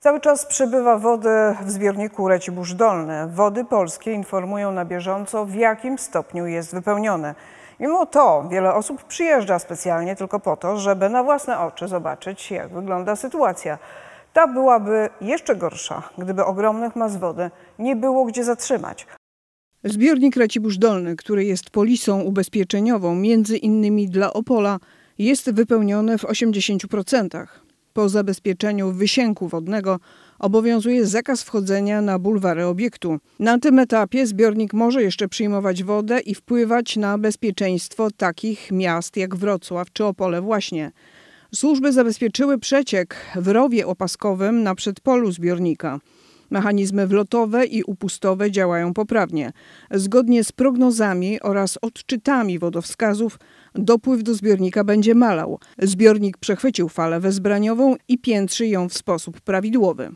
Cały czas przybywa wodę w zbiorniku Recibórz Dolny. Wody polskie informują na bieżąco, w jakim stopniu jest wypełnione. Mimo to wiele osób przyjeżdża specjalnie tylko po to, żeby na własne oczy zobaczyć, jak wygląda sytuacja. Ta byłaby jeszcze gorsza, gdyby ogromnych mas wody nie było gdzie zatrzymać. Zbiornik Racibórz Dolny, który jest polisą ubezpieczeniową, między innymi dla Opola, jest wypełniony w 80%. Po zabezpieczeniu wysięku wodnego obowiązuje zakaz wchodzenia na bulwary obiektu. Na tym etapie zbiornik może jeszcze przyjmować wodę i wpływać na bezpieczeństwo takich miast jak Wrocław czy Opole właśnie. Służby zabezpieczyły przeciek w rowie opaskowym na przedpolu zbiornika. Mechanizmy wlotowe i upustowe działają poprawnie. Zgodnie z prognozami oraz odczytami wodowskazów dopływ do zbiornika będzie malał. Zbiornik przechwycił falę wezbraniową i piętrzy ją w sposób prawidłowy.